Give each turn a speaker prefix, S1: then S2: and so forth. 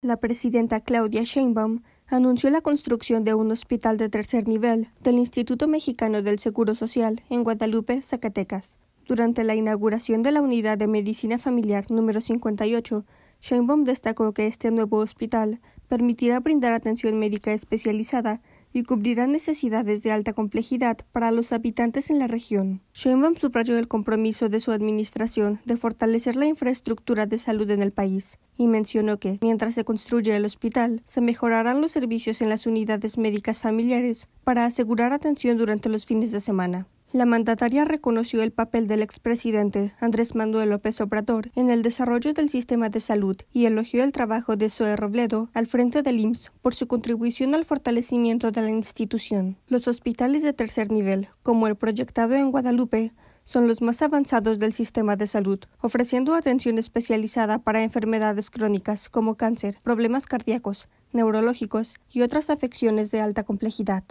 S1: La presidenta Claudia Sheinbaum anunció la construcción de un hospital de tercer nivel del Instituto Mexicano del Seguro Social en Guadalupe, Zacatecas. Durante la inauguración de la Unidad de Medicina Familiar número 58, Sheinbaum destacó que este nuevo hospital permitirá brindar atención médica especializada y cubrirá necesidades de alta complejidad para los habitantes en la región. Sheinbaum subrayó el compromiso de su administración de fortalecer la infraestructura de salud en el país y mencionó que, mientras se construye el hospital, se mejorarán los servicios en las unidades médicas familiares para asegurar atención durante los fines de semana. La mandataria reconoció el papel del expresidente Andrés Manuel López Obrador en el desarrollo del sistema de salud y elogió el trabajo de Zoe Robledo al frente del IMSS por su contribución al fortalecimiento de la institución. Los hospitales de tercer nivel, como el proyectado en Guadalupe, son los más avanzados del sistema de salud, ofreciendo atención especializada para enfermedades crónicas como cáncer, problemas cardíacos, neurológicos y otras afecciones de alta complejidad.